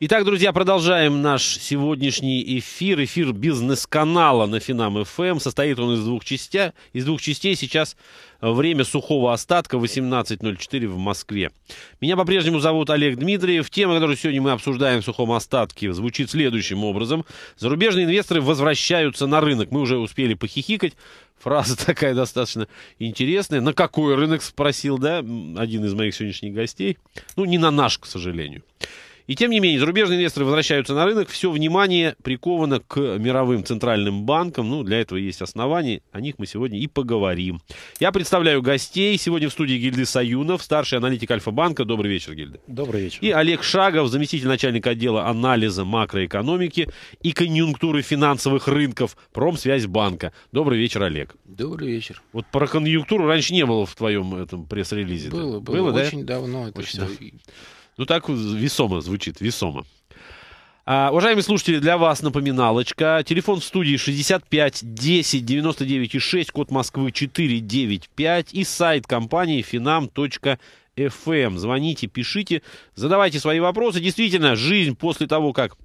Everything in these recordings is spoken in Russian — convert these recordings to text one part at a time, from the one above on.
Итак, друзья, продолжаем наш сегодняшний эфир. Эфир бизнес-канала на Финам ФМ. Эм. Состоит он из двух частей. Из двух частей сейчас время сухого остатка 18.04 в Москве. Меня по-прежнему зовут Олег Дмитриев. Тема, которую сегодня мы обсуждаем в сухом остатке, звучит следующим образом. Зарубежные инвесторы возвращаются на рынок. Мы уже успели похихикать. Фраза такая достаточно интересная. На какой рынок спросил, да, один из моих сегодняшних гостей. Ну, не на наш, к сожалению. И тем не менее, зарубежные инвесторы возвращаются на рынок, все внимание приковано к мировым центральным банкам, ну, для этого есть основания, о них мы сегодня и поговорим. Я представляю гостей, сегодня в студии Гильды Союнов. старший аналитик Альфа-банка, добрый вечер, Гильда. Добрый вечер. И Олег Шагов, заместитель начальника отдела анализа макроэкономики и конъюнктуры финансовых рынков Промсвязьбанка. Добрый вечер, Олег. Добрый вечер. Вот про конъюнктуру раньше не было в твоем этом пресс-релизе. Было, было, было, было да? очень давно это очень все. Давно. Ну так весомо звучит, весомо. А, уважаемые слушатели, для вас напоминалочка. Телефон в студии 65 10 99 и 6, код Москвы 495 и сайт компании finam.fm. Эм. Звоните, пишите, задавайте свои вопросы. Действительно, жизнь после того, как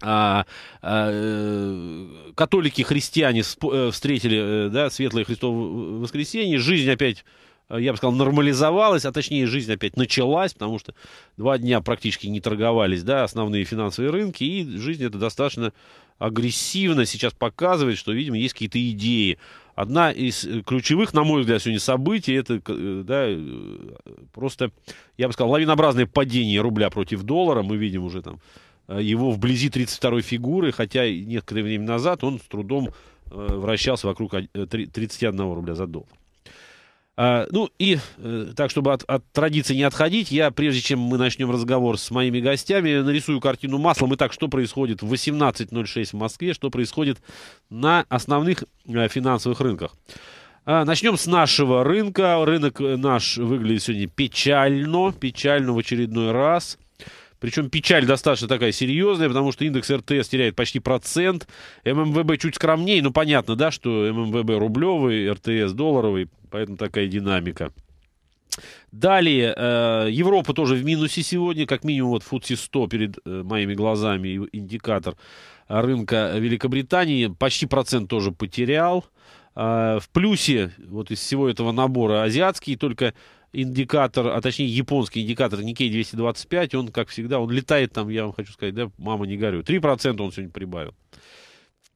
а, а, э, католики-христиане э, встретили э, да, светлое Христово воскресенье, жизнь опять Э, я бы сказал, нормализовалась, а точнее жизнь опять началась, потому что два дня практически не торговались, да, основные финансовые рынки, и жизнь это достаточно агрессивно сейчас показывает, что, видимо, есть какие-то идеи. Одна из э, ключевых, на мой взгляд, сегодня событий, это э, да, просто, я бы сказал, лавинообразное падение рубля против доллара. Мы видим уже там его вблизи 32-й фигуры, хотя некоторое время назад он с трудом вращался вокруг 31 рубля за доллар. А, ну и э, так, чтобы от, от традиции не отходить, я, прежде чем мы начнем разговор с моими гостями, нарисую картину маслом. Итак, что происходит в 18.06 в Москве, что происходит на основных э, финансовых рынках. А, начнем с нашего рынка. Рынок наш выглядит сегодня печально, печально в очередной раз. Причем печаль достаточно такая серьезная, потому что индекс РТС теряет почти процент. ММВБ чуть скромнее, но понятно, да, что ММВБ рублевый, РТС долларовый, поэтому такая динамика. Далее, э, Европа тоже в минусе сегодня, как минимум вот FTSE 100 перед э, моими глазами, индикатор рынка Великобритании, почти процент тоже потерял. Э, в плюсе вот из всего этого набора азиатские только индикатор, а точнее японский индикатор Никей 225, он, как всегда, он летает там, я вам хочу сказать, да, мама не горю. 3% он сегодня прибавил.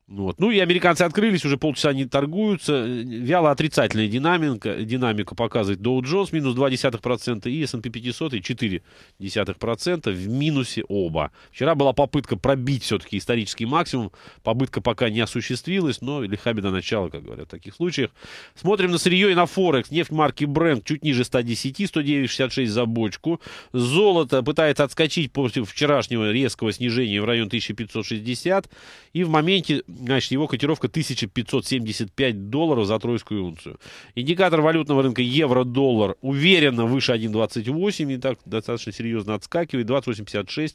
Вот. Ну и американцы открылись, уже полчаса не торгуются. Вяло отрицательная динамика, динамика показывает Dow Jones минус 0,2% и S&P 500 4,4% в минусе оба. Вчера была попытка пробить все-таки исторический максимум. Попытка пока не осуществилась, но лиха до начала, как говорят в таких случаях. Смотрим на сырье и на Форекс. Нефть марки Brent чуть ниже 110, 109,66 за бочку. Золото пытается отскочить после вчерашнего резкого снижения в район 1560. И в моменте значит, его котировка 1575 долларов за тройскую унцию. Индикатор валютного рынка евро-доллар уверенно выше 1,28 и так достаточно серьезно отскакивает, 28,56.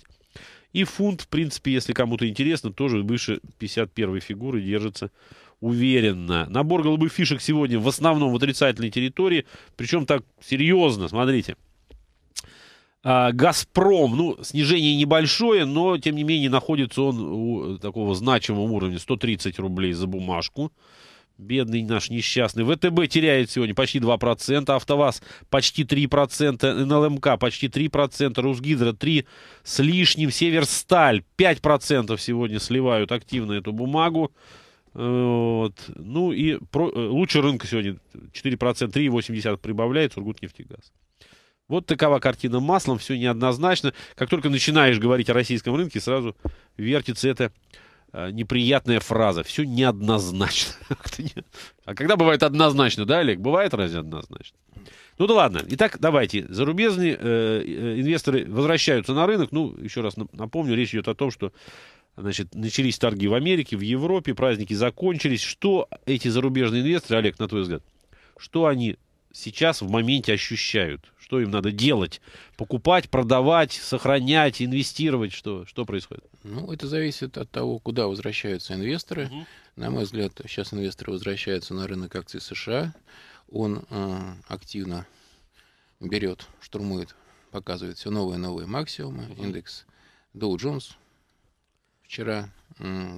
И фунт, в принципе, если кому-то интересно, тоже выше 51 фигуры держится уверенно. Набор голубых фишек сегодня в основном в отрицательной территории, причем так серьезно, смотрите. А, Газпром, ну, снижение небольшое, но, тем не менее, находится он у э, такого значимого уровня 130 рублей за бумажку. Бедный наш несчастный. ВТБ теряет сегодня почти 2%, АвтоВАЗ почти 3%, НЛМК почти 3%, Русгидро 3 с лишним, Северсталь 5% сегодня сливают активно эту бумагу. Э, вот. Ну и про, э, лучше рынка сегодня 4%, 3,80 прибавляет Сургутнефтегаз. Вот такова картина маслом, все неоднозначно. Как только начинаешь говорить о российском рынке, сразу вертится эта э, неприятная фраза. Все неоднозначно. а когда бывает однозначно, да, Олег? Бывает разве однозначно? Ну да ладно. Итак, давайте. Зарубежные э, э инвесторы возвращаются на рынок. Ну, еще раз напомню, речь идет о том, что значит, начались торги в Америке, в Европе, праздники закончились. Что эти зарубежные инвесторы, Олег, на твой взгляд, что они сейчас в моменте ощущают? Что им надо делать? Покупать, продавать, сохранять, инвестировать? Что, что происходит? Ну, это зависит от того, куда возвращаются инвесторы. Угу. На мой взгляд, сейчас инвесторы возвращаются на рынок акций США. Он э, активно берет, штурмует, показывает все новые и новые максимумы. Угу. Индекс Dow Jones вчера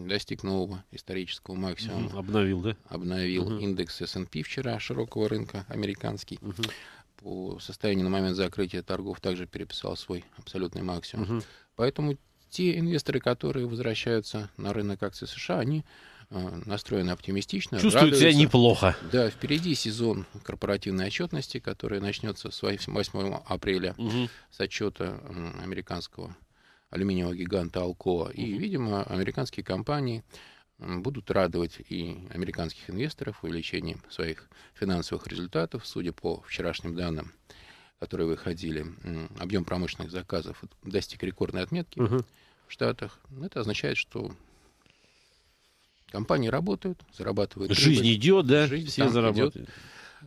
достиг нового исторического максимума. Угу, обновил, да? Обновил угу. индекс S&P вчера широкого рынка американский. Угу. По состоянию на момент закрытия торгов также переписал свой абсолютный максимум. Угу. Поэтому те инвесторы, которые возвращаются на рынок акций США, они э, настроены оптимистично. Чувствуют себя неплохо. Да, впереди сезон корпоративной отчетности, который начнется с 8 апреля угу. с отчета американского алюминиевого гиганта Алко. И, видимо, американские компании будут радовать и американских инвесторов увеличением своих финансовых результатов, судя по вчерашним данным которые выходили, объем промышленных заказов достиг рекордной отметки угу. в Штатах. Это означает, что компании работают, зарабатывают. Жизнь прибыль, идет, да? Жизнь все зарабатывают. Идет.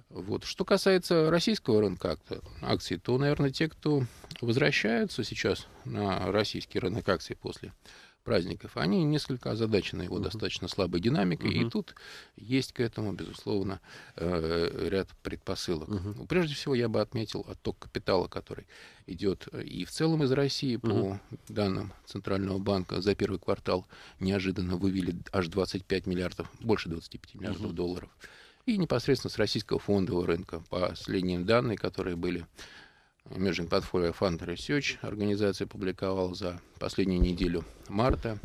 Вот. Что касается российского рынка акций, то, наверное, те, кто возвращаются сейчас на российский рынок акций после праздников, они несколько озадачены его uh-huh. достаточно слабой динамикой, uh-huh. и тут есть к этому, безусловно, э, ряд предпосылок. Uh-huh. Прежде всего, я бы отметил отток капитала, который идет и в целом из России, по uh-huh. данным Центрального банка, за первый квартал неожиданно вывели аж 25 миллиардов, больше 25 миллиардов uh-huh. долларов и непосредственно с российского фондового рынка. По последним данным, которые были Emerging Portfolio Fund Research, организация публиковала за последнюю неделю марта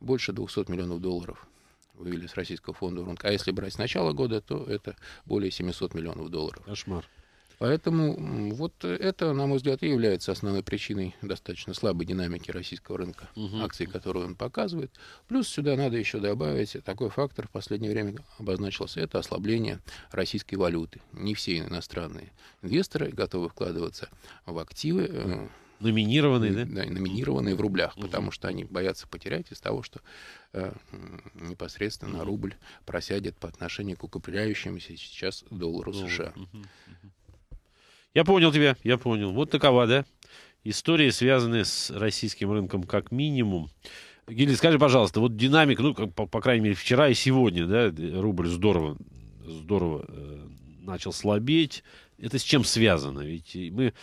больше 200 миллионов долларов вывели с российского фондового рынка. А если брать с начала года, то это более 700 миллионов долларов. Кошмар. Поэтому вот это, на мой взгляд, и является основной причиной достаточно слабой динамики российского рынка угу. акций, которую он показывает. Плюс сюда надо еще добавить, такой фактор в последнее время обозначился, это ослабление российской валюты. Не все иностранные инвесторы готовы вкладываться в активы, э, Номинированные, да? Да, номинированные в рублях, угу. потому что они боятся потерять из того, что э, непосредственно угу. рубль просядет по отношению к укрепляющемуся сейчас доллару США. Угу. Я понял тебя, я понял. Вот такова, да? Истории, связанные с российским рынком как минимум. Гилли, скажи, пожалуйста, вот динамика, ну, по, по крайней мере, вчера и сегодня, да, рубль здорово, здорово э, начал слабеть. Это с чем связано? Ведь мы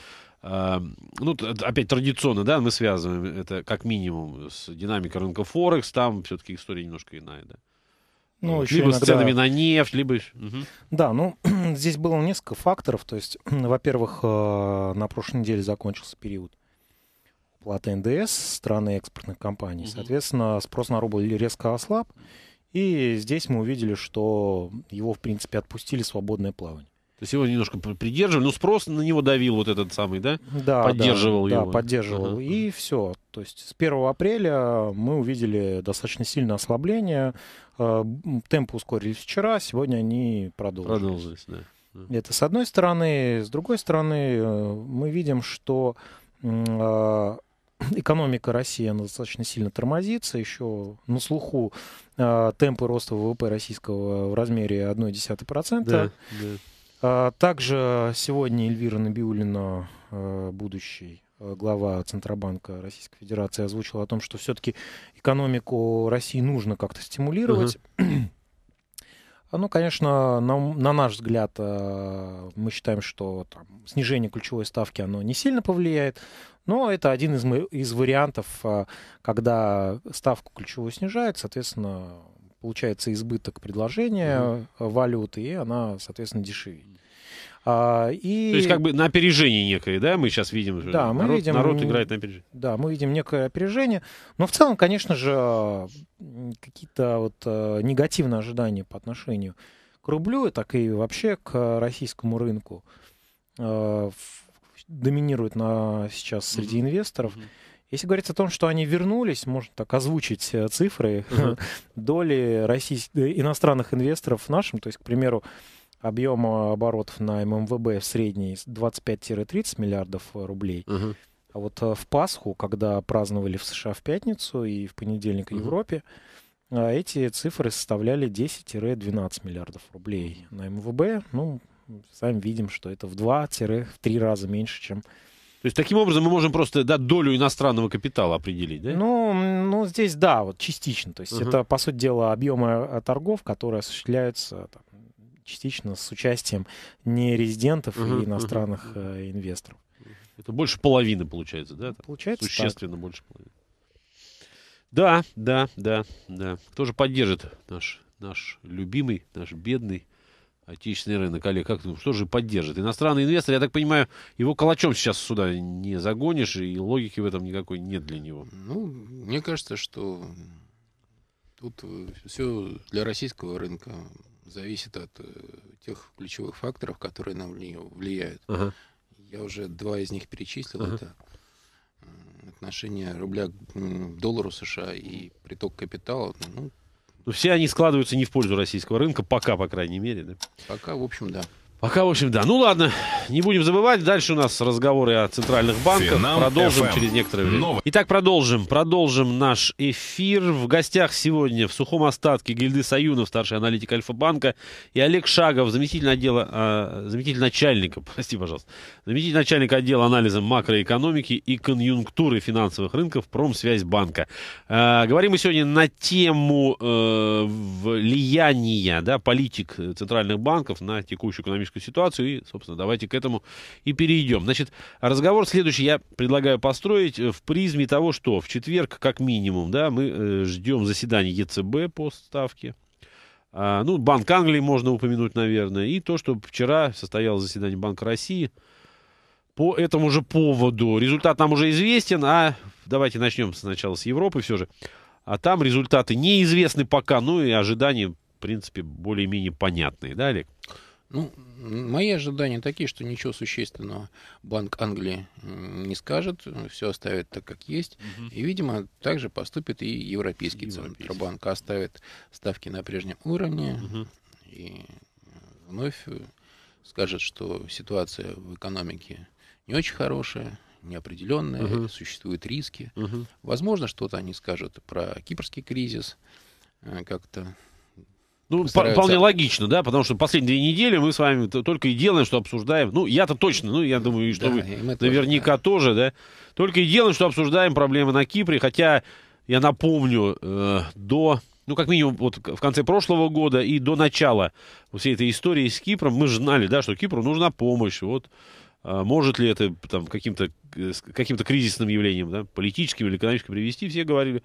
э, ну, опять традиционно, да, мы связываем это как минимум с динамикой рынка Форекс, там все-таки история немножко иная, да. Ну, либо иногда... с ценами на нефть, либо... Угу. Да, ну, здесь было несколько факторов. То есть, во-первых, э, на прошлой неделе закончился период платы НДС страны экспортных компаний. Угу. Соответственно, спрос на рубль резко ослаб. И здесь мы увидели, что его, в принципе, отпустили свободное плавание. То есть его немножко придерживали, но ну, спрос на него давил вот этот самый, да? Да, поддерживал да, его. Да, поддерживал. Ага. И все. То есть с 1 апреля мы увидели достаточно сильное ослабление. Э, темпы ускорились вчера, сегодня они продолжились. Продолжились, да. Это с одной стороны. С другой стороны, э, мы видим, что э, экономика России она достаточно сильно тормозится. Еще на слуху темпы роста ВВП российского в размере 1,1%. Да, да. А, также сегодня Эльвира Набиулина, а, будущий а, глава Центробанка Российской Федерации, озвучила о том, что все-таки экономику России нужно как-то стимулировать. Ну, конечно, на, на наш взгляд, мы считаем, что там, снижение ключевой ставки оно не сильно повлияет, но это один из, из вариантов, когда ставку ключевую снижает, соответственно, получается избыток предложения Mm -hmm. валюты, и она, соответственно, дешевеет. А, и... То есть как бы на опережение некое, да, мы сейчас видим, да, народ, видим, народ играет на опережение. Да, мы видим некое опережение, но в целом, конечно же, какие-то вот э, негативные ожидания по отношению к рублю, так и вообще к российскому рынку э, доминируют на, сейчас среди инвесторов. Mm-hmm. Если говорить о том, что они вернулись, можно так озвучить э, цифры, доли э, иностранных инвесторов в нашем, то есть, к примеру, объем э, оборотов на ММВБ в средний 25-30 миллиардов рублей. А вот в Пасху, когда праздновали в США в пятницу и в понедельник в Европе, эти цифры составляли 10-12 миллиардов рублей на МВБ. Ну, сами видим, что это в 2-3 раза меньше, чем то есть таким образом мы можем просто да, долю иностранного капитала определить, да? Ну, ну здесь да, вот частично. То есть uh-huh. это, по сути дела, объемы э, торгов, которые осуществляются там, частично с участием нерезидентов uh-huh, и иностранных uh-huh. э, инвесторов. Это больше половины получается, да? Ну, получается Существенно так. больше половины. Да, да, да, да. Кто же поддержит наш, наш любимый, наш бедный отечественный рынок. Олег, как ты, что же поддержит? Иностранный инвестор, я так понимаю, его калачом сейчас сюда не загонишь, и логики в этом никакой нет для него. Ну, мне кажется, что тут э, все для российского рынка зависит от э, тех ключевых факторов, которые на нее влияют. Ага. Я уже два из них перечислил. Ага. Это отношение рубля к доллару США и приток капитала. Ну, все они складываются не в пользу российского рынка, пока, по крайней мере. Да? Пока, в общем, да. Пока, в общем, да. Ну ладно, не будем забывать. Дальше у нас разговоры о центральных банках. Финам продолжим FM. через некоторое время. Новый. Итак, продолжим. Продолжим наш эфир. В гостях сегодня в сухом остатке Гильды Саюнов, старший аналитик Альфа-банка, и Олег Шагов, заместитель отдела, э, заместитель начальника, прости, пожалуйста, заместитель начальника отдела анализа макроэкономики и конъюнктуры финансовых рынков Промсвязьбанка. Э, говорим мы сегодня на тему э, влияния да, политик центральных банков на текущую экономическую экономическую ситуацию. И, собственно, давайте к этому и перейдем. Значит, разговор следующий я предлагаю построить э, в призме того, что в четверг, как минимум, да, мы э, ждем заседания ЕЦБ по ставке. А, ну, Банк Англии можно упомянуть, наверное. И то, что вчера состоялось заседание Банка России по этому же поводу. Результат нам уже известен, а давайте начнем сначала с Европы все же. А там результаты неизвестны пока, ну и ожидания, в принципе, более-менее понятные. Да, Олег? Ну, мои ожидания такие, что ничего существенного Банк Англии не скажет, все оставит так, как есть. Угу. И, видимо, также поступит и Европейский, Европейский. Центробанк. Оставит ставки на прежнем уровне угу. и вновь э, скажет, что ситуация в экономике не очень хорошая, неопределенная, угу. существуют риски. Угу. Возможно, что-то они скажут про кипрский кризис э, как-то ну, постараются... вполне логично, да, потому что последние две недели мы с вами только и делаем, что обсуждаем. Ну, я-то точно, ну, я думаю, что да, вы наверняка тоже, да. тоже, да. Только и делаем, что обсуждаем проблемы на Кипре, хотя, я напомню, э, до, ну, как минимум, вот в конце прошлого года и до начала всей этой истории с Кипром мы же знали, да, что Кипру нужна помощь, вот. А может ли это там каким-то э, каким-то кризисным явлением, да, политическим или экономическим привести, все говорили,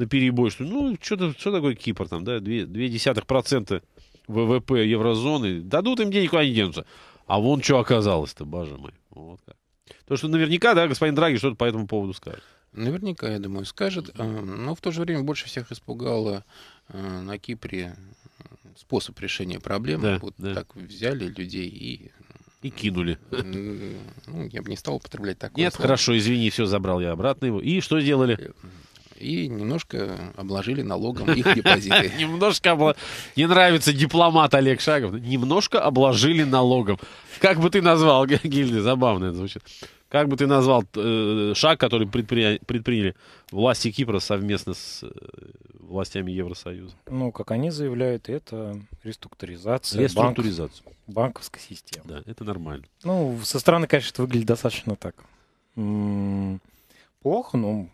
на перебой, что ну, что, что такое Кипр там, да, 0,2% ВВП еврозоны, дадут им денег, они денутся. А вон что оказалось-то, боже мой. Вот как. То, что наверняка, да, господин Драги что-то по этому поводу скажет. Наверняка, я думаю, скажет. Э, но в то же время больше всех испугало э, на Кипре способ решения проблемы. Да, вот да. так взяли людей и... И кинули. Ну, я бы не стал употреблять такое Нет, слово. хорошо, извини, все, забрал я обратно его. И что сделали? Э, и немножко обложили налогом их депозиты. Немножко Не нравится дипломат Олег Шагов. Немножко обложили налогом. Как бы ты назвал, Гильди, забавно это звучит. Как бы ты назвал э, шаг, который предприняли власти Кипра совместно с э, властями Евросоюза? Ну, как они заявляют, это реструктуризация, реструктуризация. Банк... банковской системы. Да, это нормально. Ну, со стороны, конечно, это выглядит достаточно так. М -м плохо, но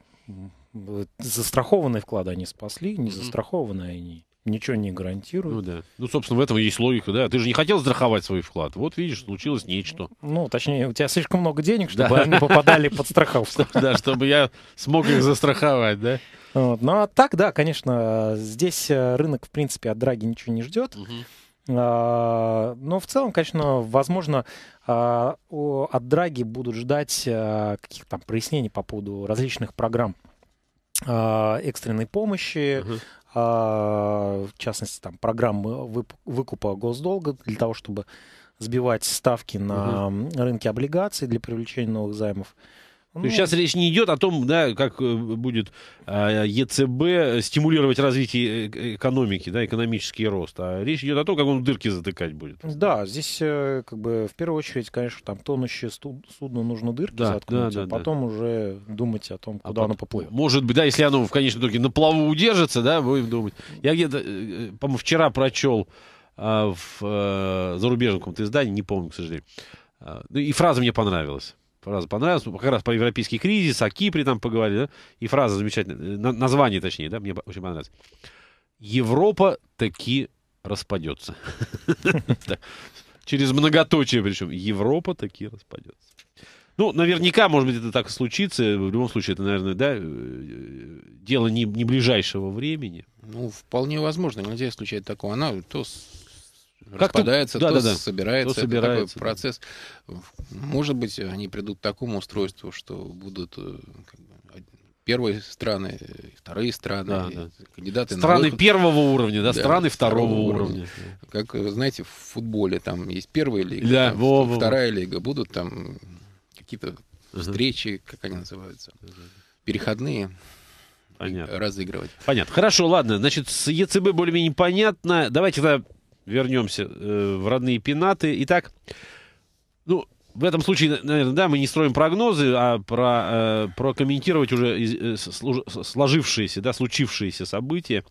Э, застрахованные вклады они спасли, не застрахованные они ничего не гарантируют. Ну да. Ну, собственно, в этом есть логика, да. Ты же не хотел страховать свой вклад. Вот видишь, случилось нечто. Ну, точнее, у тебя слишком много денег, чтобы они попадали под страховку. Да, чтобы я смог их застраховать, да. Вот. Ну, а так, да, конечно, здесь э, рынок, в принципе, от драги ничего не ждет. А, но в целом, конечно, возможно, а, от Драги будут ждать э, каких-то там прояснений по поводу различных программ а, экстренной помощи, а, в частности, там, программы выкупа госдолга для того, чтобы сбивать ставки на рынке облигаций для привлечения новых займов. Ну, сейчас речь не идет о том, да, как э, будет а, ЕЦБ стимулировать развитие э, э, экономики, да, экономический рост, а речь идет о том, как он дырки затыкать будет. Да, здесь как бы в первую очередь, конечно, там тонущее судно нужно дырки да, заткнуть, да, да, а потом да. уже думать о том, а куда а оно поплывет. Может быть, да, если оно в конечном итоге на плаву удержится, да, будем думать. Я где-то, по-моему, вчера прочел а, в зарубежном каком-то издании, не помню, к сожалению, ну и фраза мне понравилась фраза понравилась. Ну, как раз про европейский кризис, о Кипре там поговорили. Да? И фраза замечательная, э, название точнее, да, мне очень понравилось. Европа таки распадется. Через многоточие причем. Европа таки распадется. Ну, наверняка, может быть, это так случится. В любом случае, это, наверное, да, э, дело не, не ближайшего времени. Ну, вполне возможно. Нельзя исключать такого. Она то как распадается, да, то да, да. собирается. То собирается это такой да. процесс. Может быть, они придут к такому устройству, что будут э, как бы, первые страны, вторые страны, да, да. кандидаты страны на выход. первого уровня, да, да страны второго, второго уровня. уровня. Как э, знаете, в футболе там есть первая лига, да, там, во, во, вторая во. лига, будут там какие-то угу. встречи, как они называются, переходные. Понятно. разыгрывать. Понятно. Хорошо, ладно. Значит, с ЕЦБ более-менее понятно. Давайте тогда вернемся э, в родные пенаты. Итак, ну, в этом случае, наверное, да, мы не строим прогнозы, а про, э, прокомментировать уже из, э, сложившиеся, да, случившиеся события,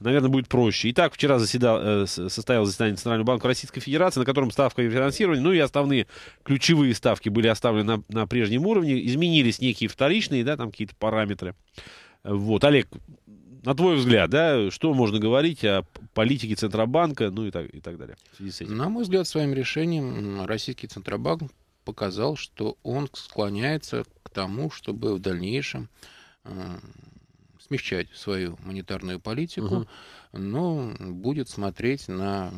наверное, будет проще. Итак, вчера заседал, э, состоялось заседание Центрального банка Российской Федерации, на котором ставка рефинансирования ну и основные ключевые ставки были оставлены на, на прежнем уровне, изменились некие вторичные, да, там какие-то параметры. Вот, Олег, на твой взгляд, да, что можно говорить о политике Центробанка, ну и так, и так далее? На мой взгляд, своим решением российский Центробанк показал, что он склоняется к тому, чтобы в дальнейшем э, смягчать свою монетарную политику, угу. но будет смотреть на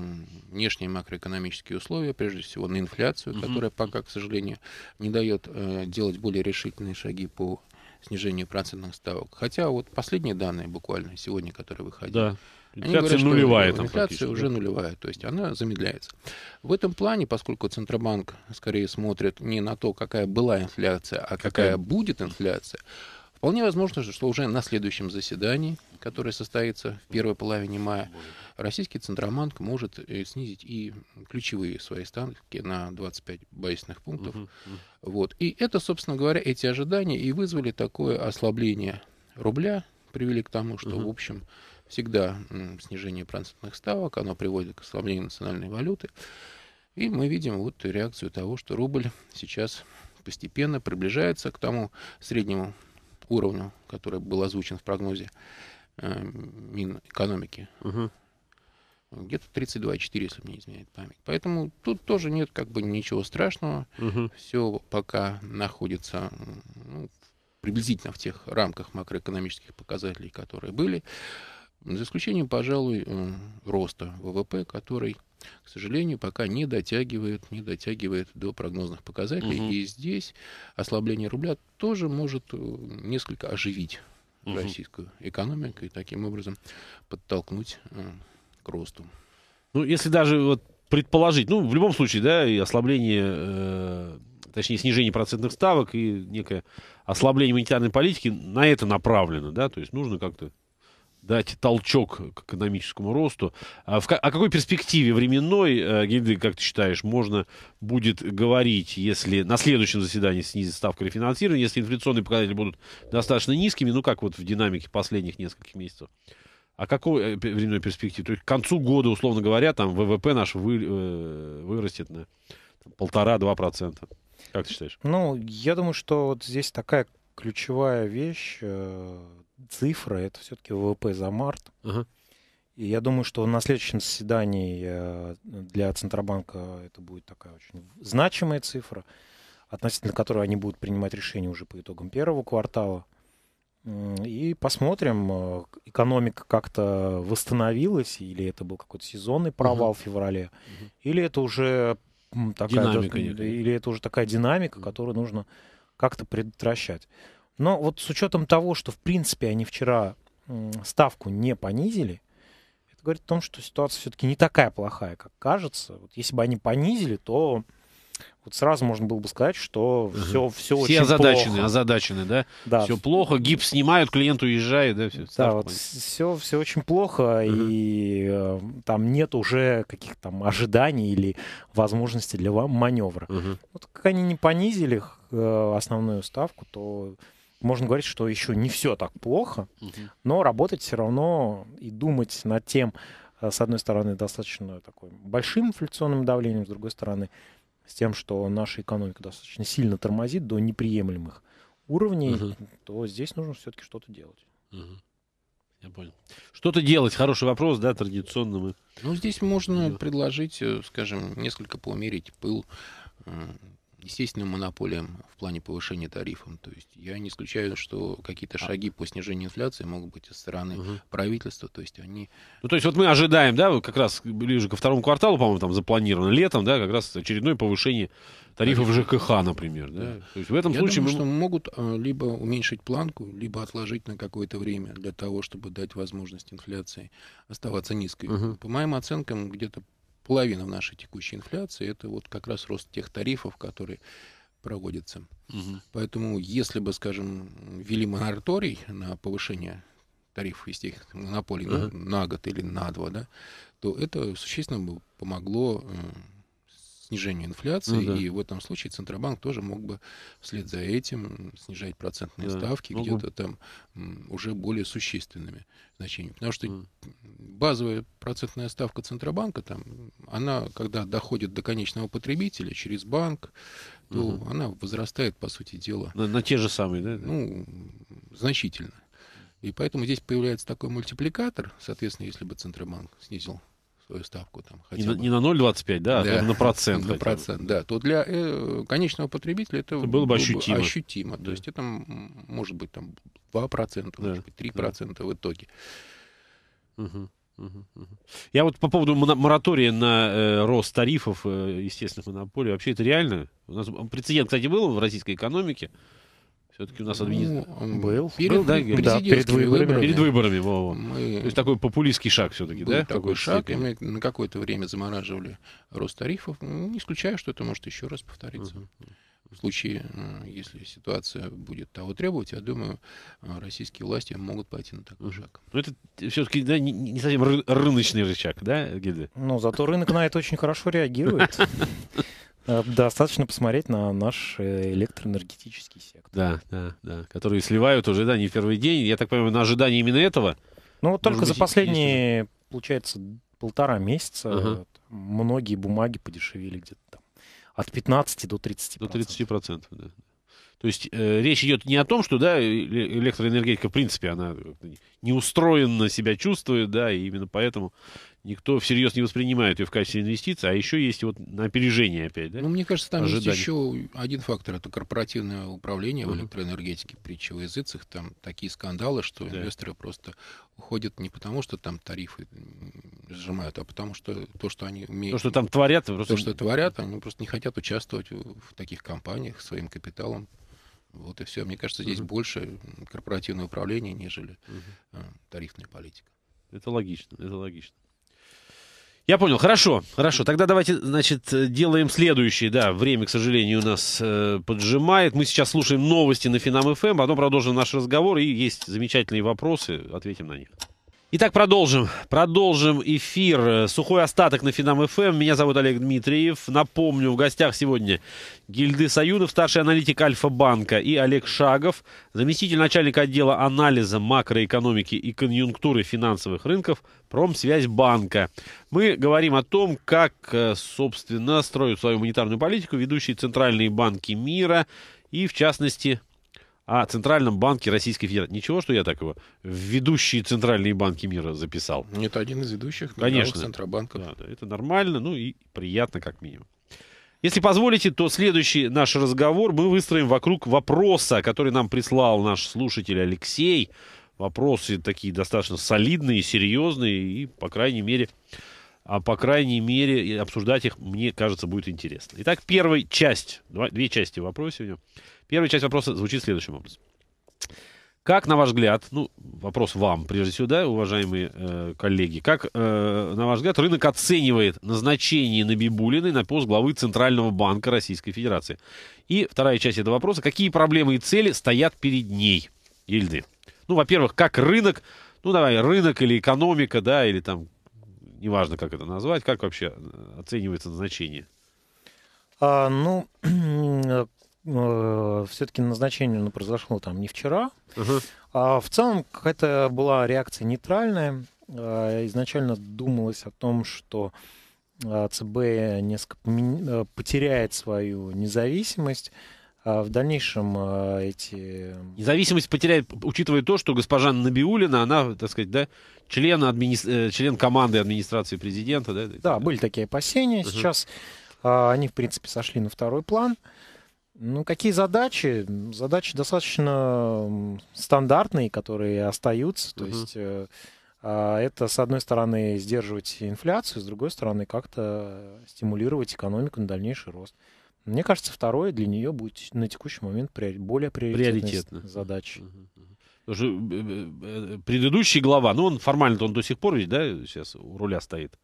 внешние макроэкономические условия, прежде всего на инфляцию, угу. которая пока, к сожалению, не дает э, делать более решительные шаги по снижению процентных ставок. Хотя вот последние данные буквально сегодня, которые выходили, да. Инфляция они говорят, нулевая что там инфляция уже нулевая, то есть она замедляется. В этом плане, поскольку Центробанк скорее смотрит не на то, какая была инфляция, а какая, какая будет инфляция, вполне возможно, что уже на следующем заседании, которое состоится в первой половине мая, российский Центробанк может э, снизить и ключевые свои ставки на 25 базисных пунктов. Угу, Вот. И это, собственно говоря, эти ожидания и вызвали такое ослабление рубля, привели к тому, что, угу. в общем, всегда снижение процентных ставок, оно приводит к ослаблению национальной валюты. И мы видим вот реакцию того, что рубль сейчас постепенно приближается к тому среднему уровню, который был озвучен в прогнозе э, Минэкономики угу где-то 32,4, если мне изменяет память. Поэтому тут тоже нет как бы ничего страшного. Угу. Все пока находится ну, приблизительно в тех рамках макроэкономических показателей, которые были. За исключением, пожалуй, э, роста ВВП, который, к сожалению, пока не дотягивает, не дотягивает до прогнозных показателей. Угу. И здесь ослабление рубля тоже может э, несколько оживить угу. российскую экономику и таким образом подтолкнуть э, к росту. Ну, если даже вот предположить, ну, в любом случае, да, и ослабление, э, точнее, снижение процентных ставок и некое ослабление монетарной политики на это направлено, да, то есть нужно как-то дать толчок к экономическому росту. А в, о какой перспективе временной, э, Гильды, как ты считаешь, можно будет говорить, если на следующем заседании снизит ставка рефинансирования, если инфляционные показатели будут достаточно низкими, ну как вот в динамике последних нескольких месяцев? А какой э, временной перспективе? То есть к концу года, условно говоря, там ВВП наш вы, э, вырастет на полтора-два процента. Как ты считаешь? Ну, я думаю, что вот здесь такая ключевая вещь, э, цифра, это все-таки ВВП за март. Ага. И я думаю, что на следующем заседании э, для Центробанка это будет такая очень значимая цифра, относительно которой они будут принимать решение уже по итогам первого квартала. И посмотрим, э, экономика как-то восстановилась, или это был какой-то сезонный провал угу. в феврале, угу. или это уже такая динамика, даже, или это уже такая динамика, которую нужно как-то предотвращать. Но вот с учетом того, что в принципе они вчера ставку не понизили, это говорит о том, что ситуация все-таки не такая плохая, как кажется. Вот если бы они понизили, то вот сразу можно было бы сказать, что все, все, все очень озадачены, плохо. озадачены, да? да? Все плохо, гипс снимают, клиент уезжает, да? Все, да, вот все, все очень плохо, угу. и э, там нет уже каких-то там ожиданий или возможностей для вам маневра. Угу. Вот как они не понизили э, основную ставку, то можно говорить, что еще не все так плохо, угу. но работать все равно и думать над тем, э, с одной стороны, достаточно такой большим инфляционным давлением, с другой стороны, с тем, что наша экономика достаточно сильно тормозит до неприемлемых уровней, угу. то здесь нужно все-таки что-то делать. Угу. Я понял. Что-то делать, хороший вопрос, да, традиционно мы. Ну, здесь можно предложить, э, скажем, несколько поумерить пыл э, естественным монополиям в плане повышения тарифов. То есть я не исключаю, что какие-то а. шаги по снижению инфляции могут быть со стороны угу. правительства. То есть они... Ну, то есть вот мы ожидаем, да, как раз ближе ко второму кварталу, по-моему, там запланировано летом, да, как раз очередное повышение тарифов Тариф. ЖКХ, например, да? да. То есть в этом я случае... Думаю, мы... что могут а, либо уменьшить планку, либо отложить на какое-то время для того, чтобы дать возможность инфляции оставаться низкой. Угу. По моим оценкам, где-то половина в нашей текущей инфляции это вот как раз рост тех тарифов, которые проводятся. Угу. Поэтому, если бы, скажем, ввели мораторий на повышение тарифов из тех монополий угу. Ну, на, на год или на два, да, то это существенно бы помогло э, снижению инфляции, ну, да. и в этом случае Центробанк тоже мог бы вслед за этим снижать процентные да. ставки угу. где-то там уже более существенными значениями. Потому что базовая процентная ставка Центробанка, там, она, когда доходит до конечного потребителя через банк, то угу. она возрастает, по сути дела. На, на те же самые, да? Ну, значительно. И поэтому здесь появляется такой мультипликатор, соответственно, если бы Центробанк снизил ставку. Там, хотя не, бы. не на 0,25, да, да, а на процент. На процент, да. То для э, конечного потребителя это, это было бы ощутимо. ощутимо. Да. То есть это может быть там 2%, да. может быть 3% да. в итоге. Угу. Я вот по поводу моратория на э, рост тарифов э, естественных монополий, вообще это реально? У нас прецедент, кстати, был в российской экономике. Все-таки у нас администратор. Ну, был. Перед, был, да, да, перед выборами. Перед выборами, во, во. Мы... То есть такой популистский шаг все-таки, да? такой шаг, и мы на какое-то время замораживали рост тарифов. не исключаю, что это может еще раз повториться. Uh-huh. В случае, э, если ситуация будет того требовать, я думаю, э, российские власти могут пойти на такой шаг. Но ну, это все-таки да, не, совсем рыночный рычаг, да, Гиды? Но ну, зато рынок на это очень хорошо реагирует. Э, достаточно посмотреть на наш э, электроэнергетический сектор. Да, да, да. Которые сливают уже, да, не в первый день. Я так понимаю, на ожидании именно этого. Ну, вот только за последние, получается, полтора месяца ага. Э, многие бумаги подешевели где-то там. От 15 до 30 До 30 процентов, да. То есть э, речь идет не о том, что да, электроэнергетика, в принципе, она неустроенно себя чувствует, да, и именно поэтому никто всерьез не воспринимает ее в качестве инвестиции, а еще есть вот на опять, да? Ну, мне кажется, там Ожидание. есть еще один фактор, это корпоративное управление uh-huh. в электроэнергетике, притча в языцах, там такие скандалы, что да. инвесторы просто уходят не потому, что там тарифы сжимают, а потому что то, что они умеют... То, что там творят... Просто... То, что творят, они просто не хотят участвовать в таких компаниях своим капиталом. Вот и все. Мне кажется, здесь угу. больше корпоративное управление, нежели угу. тарифная политика. Это логично, это логично. Я понял, хорошо, хорошо. Тогда давайте, значит, делаем следующее. Да, время, к сожалению, у нас э, поджимает. Мы сейчас слушаем новости на Финам ФМ, эм, потом продолжим наш разговор, и есть замечательные вопросы, ответим на них. Итак, продолжим. Продолжим эфир. Сухой остаток на Финам ФМ. Эм. Меня зовут Олег Дмитриев. Напомню, в гостях сегодня Гильды Саюнов, старший аналитик Альфа-банка, и Олег Шагов, заместитель начальника отдела анализа макроэкономики и конъюнктуры финансовых рынков Промсвязь банка. Мы говорим о том, как, э, собственно, строят свою монетарную политику ведущие центральные банки мира и, в частности, о Центральном банке Российской Федерации. Ничего, что я так его ведущие центральные банки мира записал. Это один из ведущих Конечно. центробанков. Да, это нормально, ну и приятно как минимум. Если позволите, то следующий наш разговор мы выстроим вокруг вопроса, который нам прислал наш слушатель Алексей. Вопросы такие достаточно солидные, серьезные и, по крайней мере, а по крайней мере, обсуждать их, мне кажется, будет интересно. Итак, первая часть, два, две части вопроса сегодня. Первая часть вопроса звучит следующим образом. Как, на ваш взгляд, ну, вопрос вам, прежде всего, да, уважаемые э, коллеги, как, э, на ваш взгляд, рынок оценивает назначение Набибулиной на пост главы Центрального банка Российской Федерации? И вторая часть этого вопроса, какие проблемы и цели стоят перед ней, Ильды? Ну, во-первых, как рынок, ну, давай, рынок или экономика, да, или там, неважно, как это назвать, как вообще э, оценивается назначение? А, ну, э, э, все-таки назначение ну, произошло там не вчера. Угу. А в целом какая-то была реакция нейтральная. Э, изначально думалось о том, что э, ЦБ несколько э, потеряет свою независимость. А в дальнейшем э, эти... Независимость потеряет, учитывая то, что госпожа Набиулина, она, так сказать, да, член, админи... член команды администрации президента. Да, да, да. были такие опасения. Угу. Сейчас а, они, в принципе, сошли на второй план. Ну, какие задачи? Задачи достаточно стандартные, которые остаются. То uh-huh. есть э, а, это, с одной стороны, сдерживать инфляцию, с другой стороны, как-то стимулировать экономику на дальнейший рост. Мне кажется, второе для нее будет на текущий момент более приоритетной задачей. Потому что э, э, предыдущий глава, ну он формально-то он до сих пор ведь, да, сейчас у руля стоит.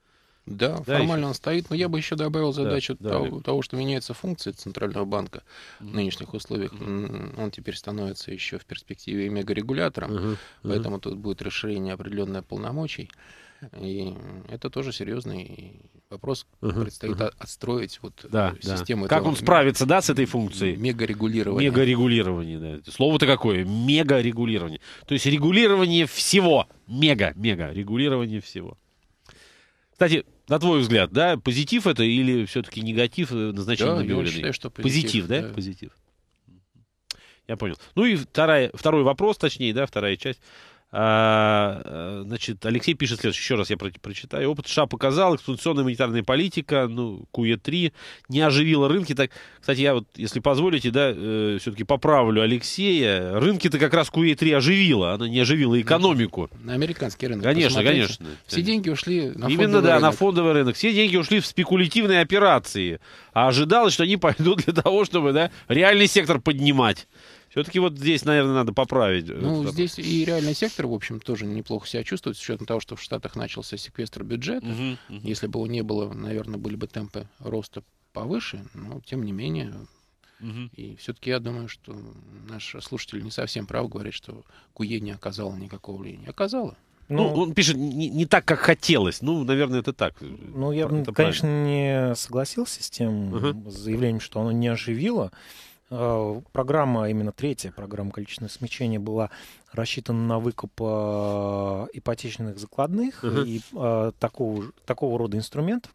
Да, да формально еще? он стоит, но я бы еще добавил задачу да, того, да. того, что меняется функция Центрального банка в нынешних условиях. Он теперь становится еще в перспективе мегарегулятором, угу, поэтому угу. тут будет расширение определенных полномочий. И это тоже серьезный вопрос. Угу, Предстоит угу. отстроить вот э, да, систему. Да. Как он справится, да, с этой функцией? Мегарегулирование. Мегарегулирование, да. Слово-то какое? Мегарегулирование. То есть регулирование всего. Мега, мега. Регулирование всего. Кстати, на твой взгляд, да, позитив это или все-таки негатив э, назначение да, Нобелевой я считаю, что позитив, позитив да? да? Позитив. Я понял. Ну и вторая, второй вопрос, точнее, да, вторая часть. А, э, значит, Алексей пишет следующее, еще раз я прочитаю. Опыт США показал, эксплуатационная монетарная политика, ну, КУЕ-3, не оживила рынки. Так, кстати, я вот, если позволите, да, э, все-таки поправлю Алексея. Рынки-то как раз КУЕ-3 оживила, она не оживила экономику. На американский рынок. Конечно, посмотрите. конечно. Все деньги ушли на Именно, да, рынок. на фондовый рынок. Все деньги ушли в спекулятивные операции. А ожидалось, что они пойдут для того, чтобы, да, реальный сектор поднимать. Все-таки вот здесь, наверное, надо поправить. Э, ну, это... здесь и реальный сектор, в общем, тоже неплохо себя чувствует, с учетом того, что в Штатах начался секвестр бюджета. Угу, угу. Если бы его не было, наверное, были бы темпы роста повыше, но тем не менее. Угу. И все-таки я думаю, что наш слушатель не совсем прав, говорит, что Куе не оказала никакого влияния. Оказала. Ну, ну, он пишет, не, не так, как хотелось. Ну, наверное, это так. Ну, я бы, конечно, правильно. не согласился с тем uh заявлением, что оно не оживило. Э, программа, именно третья программа количественного смещения была рассчитана на выкуп э, ипотечных закладных угу. и э, такого, такого рода инструментов,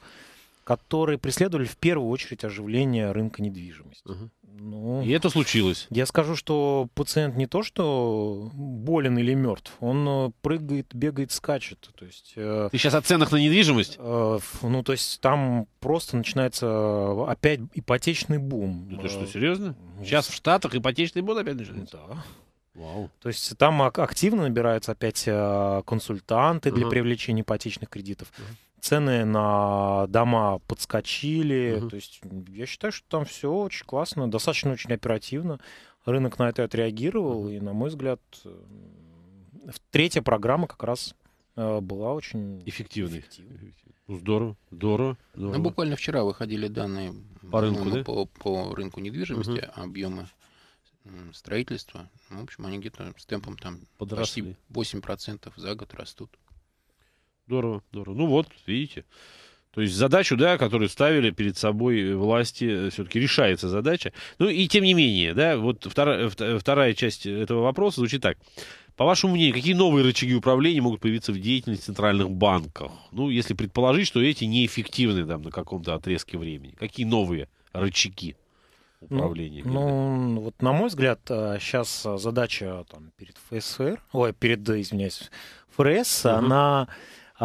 которые преследовали в первую очередь оживление рынка недвижимости. Угу. Ну, и это случилось. Я скажу, что пациент не то, что болен или мертв, он э, прыгает, бегает, скачет. То есть, э, Ты сейчас о ценах на недвижимость? Э, ну, то есть там просто начинается э, опять ипотечный бум. Да ты э, что, серьезно? Сейчас ну, в Штатах ипотечный бум опять начинается? Да. Вау. То есть там активно набираются опять консультанты для uh привлечения ипотечных кредитов. uh цены на дома подскочили. Угу. То есть я считаю, что там все очень классно, достаточно очень оперативно. Рынок на это отреагировал, и, на мой взгляд, третья программа как раз э, была очень эффективной. эффективной. Ну, здорово, здорово. здорово. Ну, буквально вчера выходили данные по рынку, да? по, по рынку недвижимости, угу. объемы строительства. Ну, в общем, они где-то с темпом там Подросли. почти 8% за год растут. Здорово, здорово. Ну вот, видите. То есть задачу, да, которую ставили перед собой власти, э, все-таки решается задача. Ну и тем не менее, да, вот вторая, вторая часть этого вопроса звучит так. По вашему мнению, какие новые рычаги управления могут появиться в деятельности центральных банков? Ну, если предположить, что эти неэффективны там на каком-то отрезке времени. Какие новые рычаги управления? Ну, ну вот на мой взгляд, сейчас э, э, задача там, перед ФСР, ой, перед, извиняюсь, ФРС, угу. она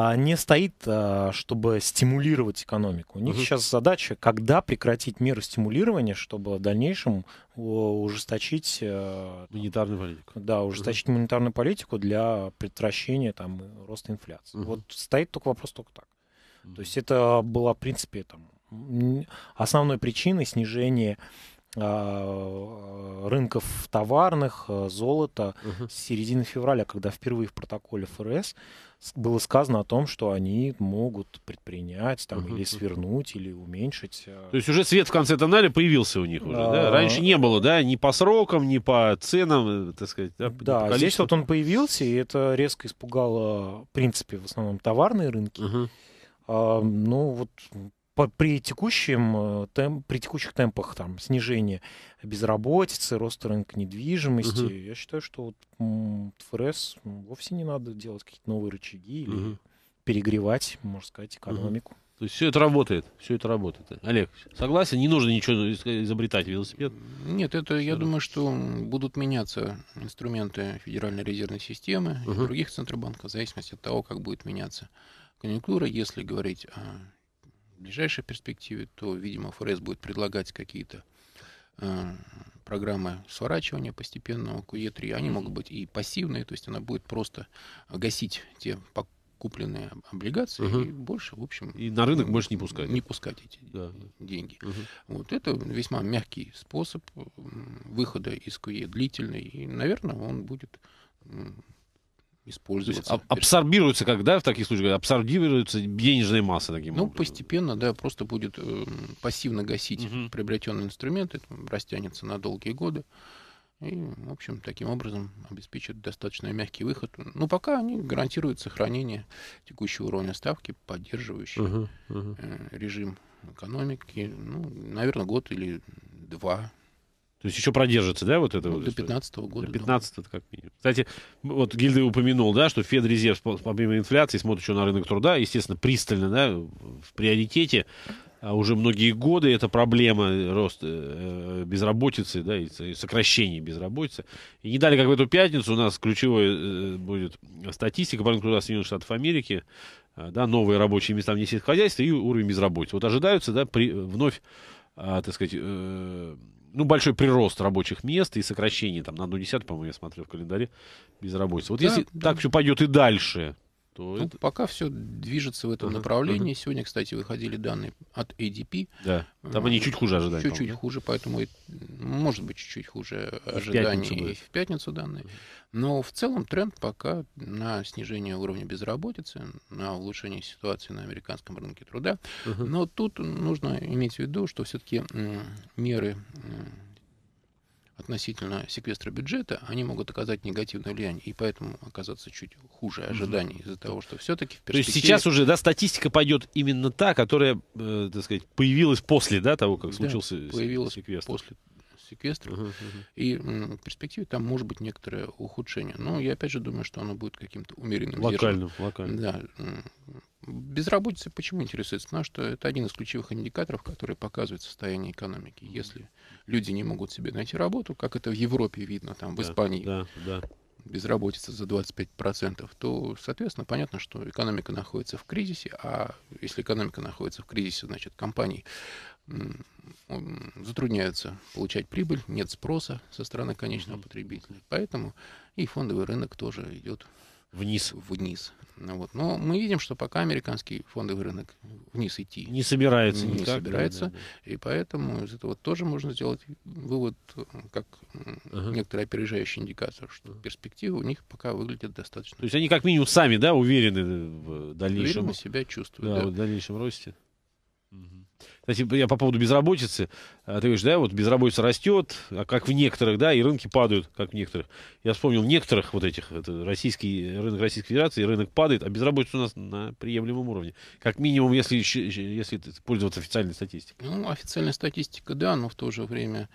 а, не стоит, а, чтобы стимулировать экономику. У них угу. сейчас задача, когда прекратить меры стимулирования, чтобы в дальнейшем ужесточить... Э, монетарную политику. Да, ужесточить угу. монетарную политику для предотвращения там, роста инфляции. Угу. Вот стоит только вопрос только так. Угу. То есть это была, в принципе, там, основной причиной снижения а, рынков товарных, э, золота угу. с середины февраля, когда впервые в протоколе ФРС было сказано о том, что они могут предпринять там, uh-huh. или свернуть, или уменьшить. Э, То есть уже свет в конце тоннеля появился у них уже, uh-huh. да? А. Раньше не было, да, ни по срокам, ни по ценам, э, так сказать. Да, да здесь вот он появился, и это резко испугало, в принципе, в основном товарные рынки. Uh-huh. А, ну вот при, текущем, э, темп, при текущих темпах там, снижения безработицы, роста рынка недвижимости, угу. я считаю, что вот, ФРС вовсе не надо делать какие-то новые рычаги угу. или перегревать, можно сказать, экономику. Угу. То есть все это работает, все это работает. Олег, согласен, не нужно ничего изобретать велосипед? Нет, это я что думаю, что будут меняться инструменты Федеральной резервной системы угу. и других центробанков в зависимости от того, как будет меняться конъюнктура, если говорить о ближайшей перспективе, то, видимо, ФРС будет предлагать какие-то э, программы сворачивания постепенного куе 3 e Они могут быть и пассивные, то есть она будет просто гасить те купленные облигации угу. и больше, в общем... И на рынок ну, больше не пускать. Не пускать эти да. деньги. Угу. Вот это весьма мягкий способ выхода из куе e длительный, и, наверное, он будет используется. Есть, а, абсорбируется, как, да, в таких случаях, абсорбируются денежные массы таким Ну, образом. постепенно, да, просто будет э, пассивно гасить угу. приобретенный инструмент, это растянется на долгие годы. И, в общем, таким образом обеспечат достаточно мягкий выход. Ну, пока они гарантируют сохранение текущего уровня ставки, поддерживающий uh-huh, uh-huh. Э, режим экономики. Ну, наверное, год или два то есть еще продержится, да, вот это? Ну, вот до 15 -го года. До 15 -го, как минимум. Кстати, вот Гильда упомянул, да, что Федрезерв, помимо инфляции, смотрит еще на рынок труда, естественно, пристально, да, в приоритете. А уже многие годы эта проблема э, рост э, э, безработицы, да, и сокращение безработицы. И не дали, как в эту пятницу, у нас ключевая будет статистика по рынку труда Соединенных Штатов Америки, да, новые рабочие места в хозяйство и уровень безработицы. Вот ожидаются, да, при, вновь, а, так сказать, ну, большой прирост рабочих мест и сокращение там на одну десятую, по-моему, я смотрел в календаре, безработицы. Вот да, если да. так все пойдет и дальше, что ну, это... Пока все движется в этом uh-huh, направлении. Uh-huh. Сегодня, кстати, выходили данные от ADP. Да, там они чуть хуже ожидания. Чуть-чуть хуже, поэтому, может быть, чуть-чуть хуже ожиданий в пятницу, и в пятницу данные. Но в целом тренд пока на снижение уровня безработицы, на улучшение ситуации на американском рынке труда. Uh-huh. Но тут нужно иметь в виду, что все-таки меры относительно секвестра бюджета, они могут оказать негативное влияние и поэтому оказаться чуть хуже ожиданий угу. из-за того, что все-таки в перспективе... То есть сейчас уже, да, статистика пойдет именно та, которая, э, так сказать, появилась после, да, того, как случился да, появилась секвестр. после Секвестр Uh-huh, uh-huh. И м, в перспективе там может быть некоторое ухудшение. Но я опять же думаю, что оно будет каким-то умеренным. Локальным, держим. локальным. Да. Безработица почему интересуется? нас, что это один из ключевых индикаторов, который показывает состояние экономики. Если люди не могут себе найти работу, как это в Европе видно, там, в да, Испании, да, да. безработица за 25%, то, соответственно, понятно, что экономика находится в кризисе, а если экономика находится в кризисе, значит, компании затрудняются получать прибыль, нет спроса со стороны конечного потребителя. Поэтому и фондовый рынок тоже идет вниз. вниз. Ну вот. Но мы видим, что пока американский фондовый рынок вниз идти не собирается. Не никак, собирается. Да, да, да. И поэтому из этого тоже можно сделать вывод, как ага. некоторый опережающий индикатор, что перспективы у них пока выглядят достаточно. То есть они как минимум сами да, уверены в дальнейшем. Уверенно себя чувствуют. Да, да. в дальнейшем росте. Угу. Кстати, я по поводу безработицы. А, ты говоришь, да, вот безработица растет, а как в некоторых, да, и рынки падают, как в некоторых. Я вспомнил в некоторых вот этих, это российский, рынок Российской Федерации, рынок падает, а безработица у нас на приемлемом уровне. Как минимум, если, если пользоваться официальной статистикой. Ну, официальная статистика, да, но в то же время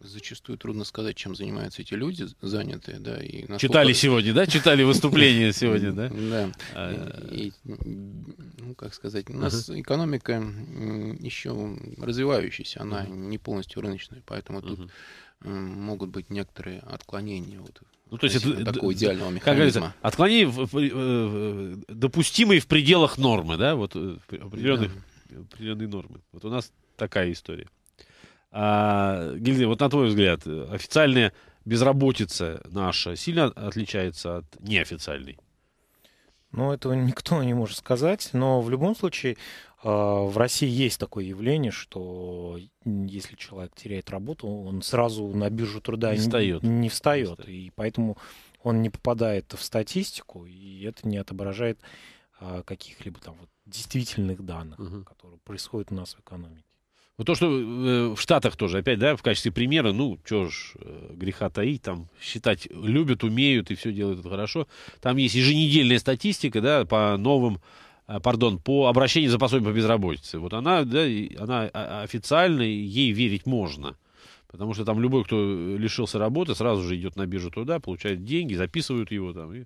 зачастую трудно сказать, чем занимаются эти люди, занятые, да. И насколько... Читали сегодня, да? Читали выступления сегодня, да? Да. А, и, ну, как сказать, у нас экономика еще развивающаяся, она не полностью рыночная, поэтому тут э, могут быть некоторые отклонения вот ну, то есть это такого идеального механизма. Как отклонение э, э, допустимые в пределах нормы, да, вот определенных, да. определенной нормы. Вот у нас такая история. А, Гильдия, вот на твой взгляд, официальная безработица наша сильно отличается от неофициальной? Ну, этого никто не может сказать, но в любом случае а, в России есть такое явление, что если человек теряет работу, он сразу на биржу труда не встает. Не, не встает, И поэтому он не попадает в статистику, и это не отображает а, каких-либо там вот действительных данных, угу. которые происходят у нас в экономике. Вот то, что э, в Штатах тоже, опять, да, в качестве примера, ну, чего ж э, греха таить, там считать любят, умеют и все делают хорошо. Там есть еженедельная статистика, да, по новым, э, пардон, по обращению за пособие по безработице. Вот она, да, она а, официально, ей верить можно. Потому что там любой, кто лишился работы, сразу же идет на биржу туда, получает деньги, записывают его там. И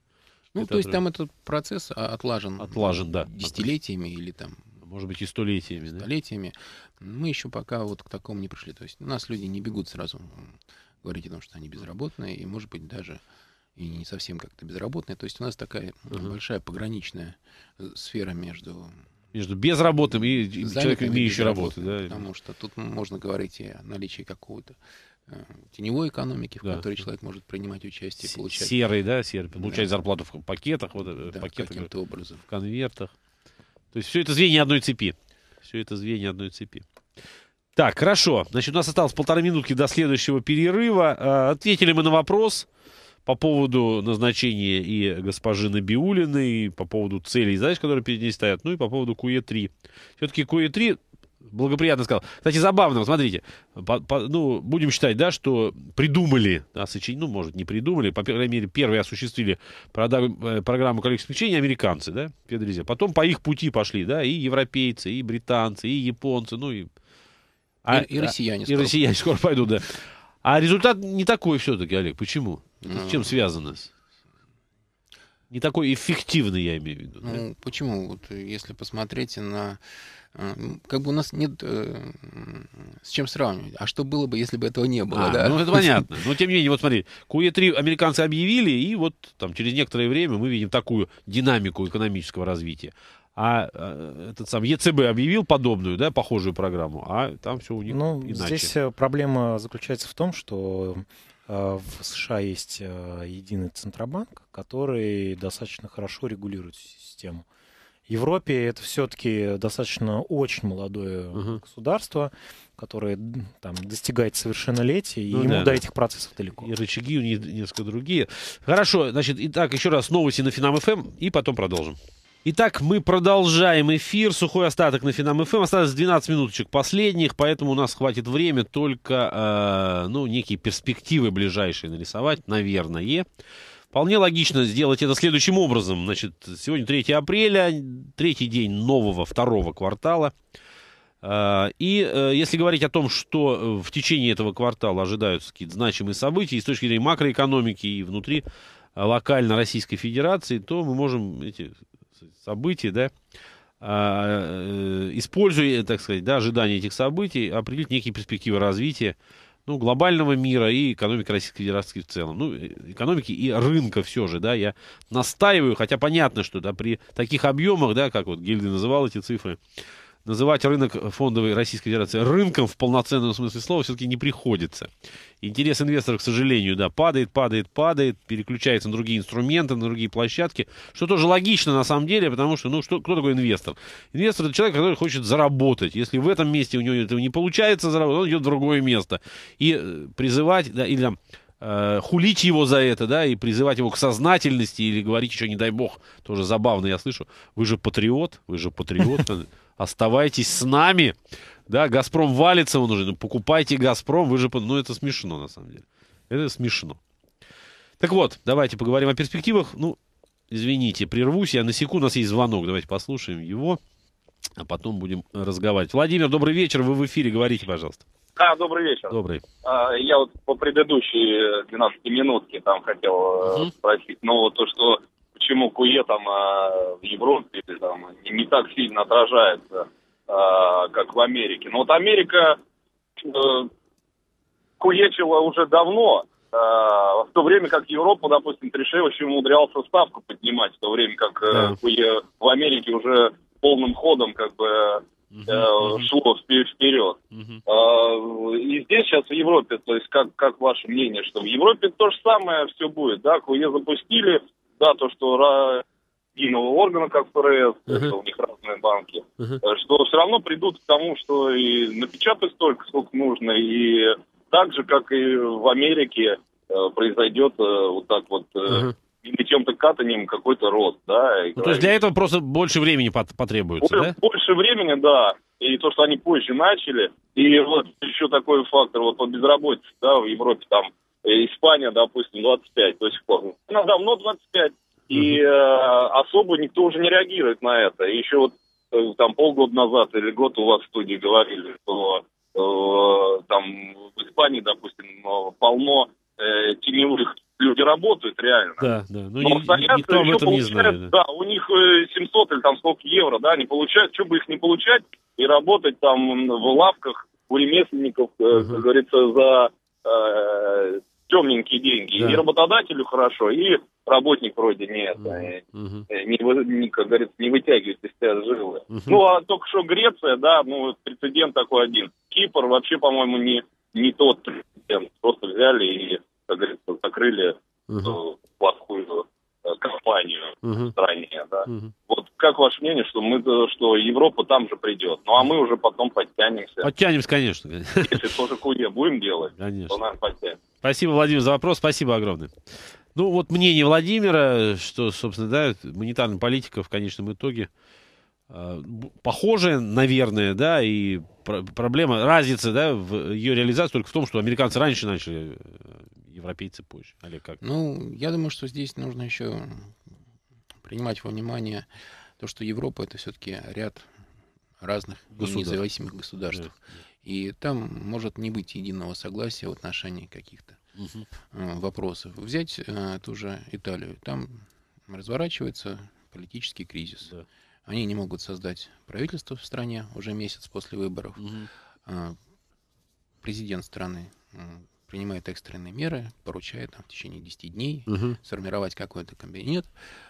ну, это то есть отрыв. там этот процесс а, отлажен, отлажен да, десятилетиями отлажен. или там может быть, и столетиями. Да? Столетиями. Мы еще пока вот к такому не пришли. То есть у нас люди не бегут сразу говорить о том, что они безработные, и, может быть, даже и не совсем как-то безработные. То есть у нас такая uh-huh. большая пограничная э, сфера между... Между безработным и человеком, имеющим работу. Да? Потому что тут можно говорить и о наличии какого-то э, теневой экономики, в да. которой человек может принимать участие, получать... Серый, да, серый, получать да. зарплату в пакетах, вот, э, да, пакетах, каким-то образом. в конвертах. То есть все это звенья одной цепи. Все это звенья одной цепи. Так, хорошо. Значит, у нас осталось полторы минутки до следующего перерыва. А, ответили мы на вопрос по поводу назначения и госпожи Набиулиной, и по поводу целей задач, которые перед ней стоят, ну и по поводу КУЕ-3. Все-таки КУЕ-3 благоприятно сказал. Кстати, забавно, смотрите, по, по, ну, будем считать, да, что придумали, да, сочин, ну, может, не придумали, по крайней мере, первые осуществили продав, э, программу количественных смягчений американцы, да, Федоризия. Потом по их пути пошли, да, и европейцы, и британцы, и японцы, ну, и... А, и, и россияне. скоро. И россияне скоро пойдут, да. А результат не такой все-таки, Олег. Почему? Это с чем а. связано? Не такой эффективный, я имею в виду. Ну, да? Почему? Вот э, если посмотреть на... Э, как бы у нас нет э, с чем сравнивать. А что было бы, если бы этого не было? А, да? Ну, это понятно. Но, тем не менее, вот смотри, QE3 американцы объявили, и вот там через некоторое время мы видим такую динамику экономического развития а этот сам ЕЦБ объявил подобную, да, похожую программу, а там все у них ну, иначе. Здесь проблема заключается в том, что Э, в США есть э, единый центробанк, который достаточно хорошо регулирует систему. В Европе это все-таки достаточно очень молодое угу. государство, которое там достигает совершеннолетия, ну, и ему да. до этих процессов далеко. И рычаги у них несколько другие. Хорошо, значит, итак, еще раз новости на Финам ФМ, эм, и потом продолжим. Итак, мы продолжаем эфир. Сухой остаток на Финам ФМ. Эм. Осталось 12 минуточек последних, поэтому у нас хватит времени только, э, ну, некие перспективы ближайшие нарисовать, наверное. Вполне логично сделать это следующим образом. Значит, сегодня 3 апреля, третий день нового второго квартала. Э, и э, если говорить о том, что э, в течение этого квартала ожидаются какие-то значимые события и с точки зрения макроэкономики, и внутри локально Российской Федерации, то мы можем эти событий, да, а, э, используя, так сказать, да, ожидания этих событий, определить некие перспективы развития ну, глобального мира и экономики Российской Федерации в целом. Ну, э, экономики и рынка все же, да, я настаиваю, хотя понятно, что да, при таких объемах, да, как вот Гильды называл эти цифры, называть рынок фондовой Российской Федерации рынком в полноценном смысле слова все-таки не приходится. Интерес инвесторов, к сожалению, да, падает, падает, падает, переключается на другие инструменты, на другие площадки, что тоже логично на самом деле, потому что, ну, что, кто такой инвестор? Инвестор – это человек, который хочет заработать. Если в этом месте у него этого не получается заработать, он идет в другое место. И э, призывать, да, или там, э, хулить его за это, да, и призывать его к сознательности или говорить еще, не дай бог, тоже забавно я слышу, вы же патриот, вы же патриот. Оставайтесь с нами. Да, Газпром валится он уже. Ну, покупайте Газпром, вы же... Ну, это смешно, на самом деле. Это смешно. Так вот, давайте поговорим о перспективах. Ну, извините, прервусь. Я на секунду у нас есть звонок. Давайте послушаем его, а потом будем разговаривать. Владимир, добрый вечер. Вы в эфире, говорите, пожалуйста. Да, добрый вечер. Добрый. А, я вот по предыдущей 12 минутке там хотел угу. спросить. Ну, то, что почему КУЕ там а, в Европе там, не так сильно отражается, а, как в Америке. Но вот Америка э, куечила уже давно, а, в то время как Европа, допустим, Тришевич умудрялся ставку поднимать, в то время как э, да. Куе в Америке уже полным ходом как бы угу, шло вперед. Угу. И здесь сейчас в Европе, то есть как, как ваше мнение, что в Европе то же самое все будет, да, Куе запустили, да, то, что единого органа, как ФРС, uh-huh. это у них разные банки, uh-huh. что все равно придут к тому, что и напечатать столько, сколько нужно, и так же, как и в Америке, э, произойдет э, вот так вот uh-huh. или чем-то катанием какой-то рост, да. ну, то есть для этого просто больше времени потребуется, больше, да? Больше времени, да. И то, что они позже начали. И вот еще такой фактор, вот по безработице, да, в Европе там Э, Испания, допустим, 25 до сих пор. Она ну, давно 25, и э, особо никто уже не реагирует на это. еще вот э, там полгода назад или год у вас в студии говорили, что э, там в Испании, допустим, э, полно э, теневых люди работают реально. Да, да. Ну, Но ни, никто об этом не знает. Да. да, у них 700 или там сколько евро, да, они получают, что бы их не получать, и работать там в лавках у ремесленников, угу. как говорится, за темненькие деньги. Да. И работодателю хорошо, и работник вроде не, это, угу. не, не, как говорится, не вытягивает из тебя жилы. Угу. Ну, а только что Греция, да, ну, прецедент такой один. Кипр вообще, по-моему, не, не тот прецедент. Просто взяли и, как говорится, закрыли угу. плохую компанию угу. в стране, да. Угу. Вот как ваше мнение, что мы, что Европа там же придет, ну а мы уже потом подтянемся. Подтянемся, конечно. Если тоже куе будем делать, конечно. то, наверное, подтянемся. Спасибо, Владимир, за вопрос. Спасибо огромное. Ну, вот мнение Владимира, что, собственно, да, монетарная политика в конечном итоге э, похожая, наверное, да, и пр проблема, разница, да, в ее реализации только в том, что американцы раньше начали, э, европейцы позже. Олег, как? Ну, я думаю, что здесь нужно еще принимать во внимание то, что Европа это все-таки ряд разных независимых государств. Да. И там может не быть единого согласия в отношении каких-то а, вопросов. Взять а, ту же Италию. Там разворачивается политический кризис. Да. Они не могут создать правительство в стране уже месяц после выборов. Угу. президент страны принимает экстренные меры, поручает там, в течение 10 дней угу. сформировать какой-то кабинет.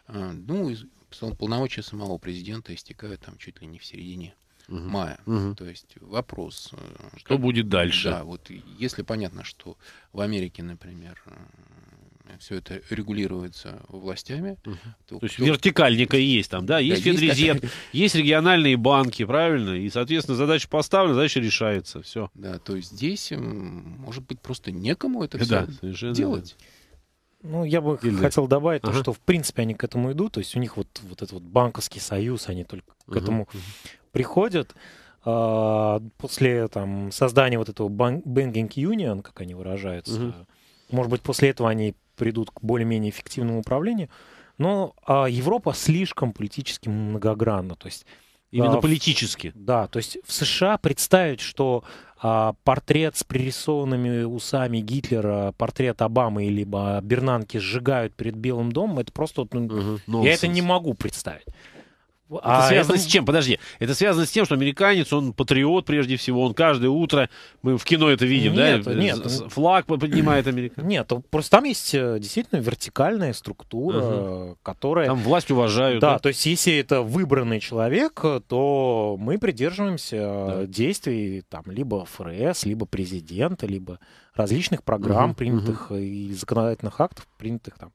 А, ну, полномочия самого президента истекают там чуть ли не в середине угу. мая. Угу. То есть вопрос... Э, что как, будет дальше? Да, вот если понятно, что в Америке, например, э, все это регулируется властями. Угу. То, то есть кто... вертикальника есть там, да? Есть да, Федрезерв, есть, есть региональные банки, правильно? И, соответственно, задача поставлена, задача решается, все. Да, то есть здесь, может быть, просто некому это да, все делать. Ну, я бы Или... хотел добавить, ага. то, что, в принципе, они к этому идут. То есть у них вот, вот этот вот банковский союз, они только к ага. этому приходят э, после там, создания вот этого Banking Union, как они выражаются, угу. может быть, после этого они придут к более-менее эффективному управлению, но э, Европа слишком политически многогранна, то есть а, Именно а, политически. В, да, то есть в США представить, что а, портрет с пририсованными усами Гитлера, портрет Обамы либо Бернанки сжигают перед Белым домом, это просто... Ну, угу, я это не могу представить. Это а связано это... с чем? Подожди. Это связано с тем, что американец, он патриот прежде всего, он каждое утро, мы в кино это видим, нет, да? Нет. Флаг поднимает американец. Нет, просто там есть э, действительно вертикальная структура, угу. которая... Там власть уважают. Да, да, то есть если это выбранный человек, то мы придерживаемся э, да. действий там либо ФРС, либо президента, либо различных программ, угу, принятых угу. и законодательных актов, принятых там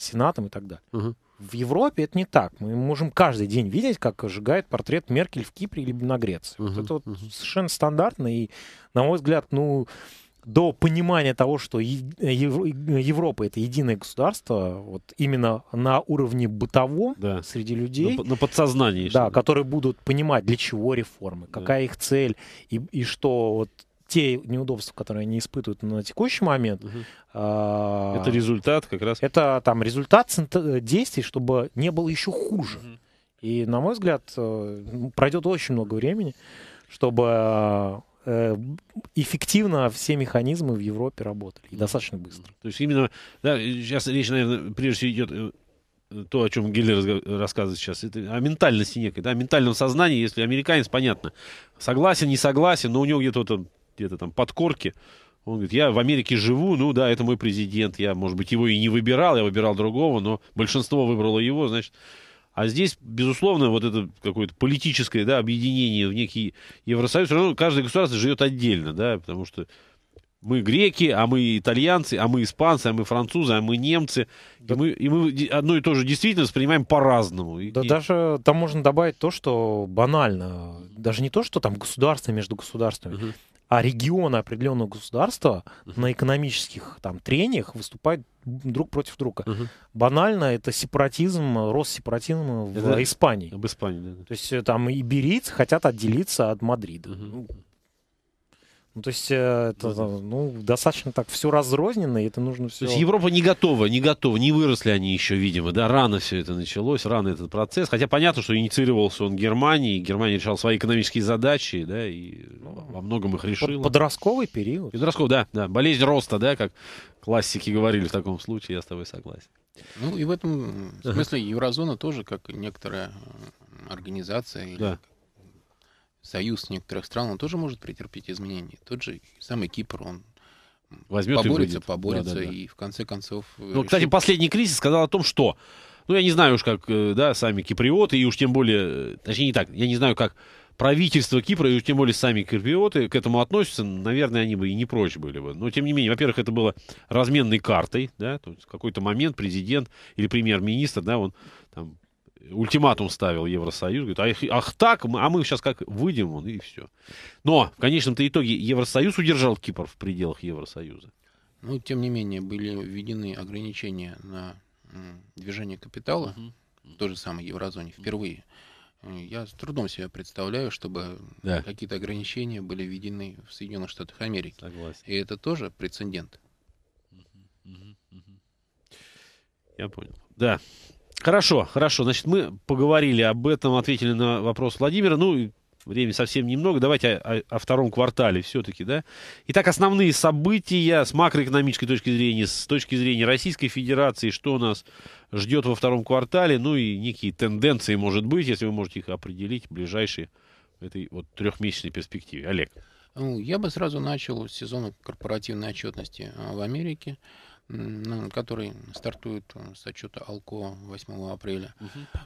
Сенатом и так далее. Угу. В Европе это не так. Мы можем каждый день видеть, как сжигает портрет Меркель в Кипре или на Греции. Угу, вот это вот угу. совершенно стандартно. И, на мой взгляд, ну, до понимания того, что Европа это единое государство, вот именно на уровне бытовом да. среди людей, на, на подсознании, да, которые будут понимать для чего реформы, да. какая их цель и, и что вот те неудобства, которые они испытывают на текущий момент. Угу. А, это результат как раз? Это там результат э, действий, чтобы не было еще хуже. Угу. И, на мой взгляд, э, пройдет очень много времени, чтобы э, эффективно все механизмы в Европе работали. И достаточно быстро. То есть именно, да, сейчас речь, наверное, прежде всего идет то, о чем Гиллер рассказывает сейчас, это о ментальности некой, да, о ментальном сознании, если американец, понятно, согласен, не согласен, но у него где-то вот где-то там подкорки. Он говорит, я в Америке живу, ну да, это мой президент, я, может быть, его и не выбирал, я выбирал другого, но большинство выбрало его, значит... А здесь, безусловно, вот это какое-то политическое да, объединение в некий Евросоюз, все равно каждое государство живет отдельно, да, потому что мы греки, а мы итальянцы, а мы испанцы, а мы французы, а мы немцы. Да. И, мы, и мы одно и то же действительно воспринимаем по-разному. Да и... даже там можно добавить то, что банально. Даже не то, что там государство между государствами. Uh -huh а регионы определенного государства на экономических там трениях выступают друг против друга. uh Банально это сепаратизм, рост сепаратизма в это Испании. Об Испании, да. То есть э, там иберийцы хотят отделиться от Мадрида. uh ну, то есть э, это э, ну, достаточно так все разрозненно, и это нужно все... То есть Европа не готова, не готова, не выросли они еще, видимо, да, рано все это началось, рано этот процесс, хотя понятно, что инициировался он Германией, Германия решала свои экономические задачи, да, и ну, во многом их решила. Подростковый период. Подростковый, да, да, болезнь роста, да, как классики говорили в таком случае, я с тобой согласен. Ну и в этом смысле Еврозона тоже, как некоторая э, организация или да союз некоторых стран, он тоже может претерпеть изменения. Тот же самый Кипр, он Возьмет поборется, и поборется, да, да, да. и в конце концов... Э, ну, решит... кстати, последний кризис сказал о том, что... Ну, я не знаю уж, как, э, да, сами киприоты, и уж тем более... Э, точнее, не так, я не знаю, как правительство Кипра, и уж тем более сами киприоты к этому относятся, наверное, они бы и не прочь были бы. Но, тем не менее, во-первых, это было разменной картой, да, то есть в какой-то момент президент или премьер-министр, да, он там ультиматум ставил Евросоюз, говорит, ах, ах так, а мы сейчас как выйдем, он, и все. Но в конечном-то итоге Евросоюз удержал Кипр в пределах Евросоюза. Ну, тем не менее, были введены ограничения на движение капитала, угу. Uh -huh. же самой еврозоне, впервые. Я с трудом себе представляю, чтобы да. какие-то ограничения были введены в Соединенных Штатах Америки. Согласен. И это тоже прецедент. Uh -huh. Uh Я понял. Да. Хорошо, хорошо. Значит, мы поговорили об этом, ответили на вопрос Владимира. Ну, времени совсем немного. Давайте о, о, о втором квартале все-таки, да? Итак, основные события с макроэкономической точки зрения, с точки зрения Российской Федерации, что нас ждет во втором квартале, ну и некие тенденции, может быть, если вы можете их определить, в ближайшей этой вот трехмесячной перспективе. Олег. Ну, я бы сразу начал с сезона корпоративной отчетности а, в Америке. Ну, который стартует с отчета АЛКО 8 апреля.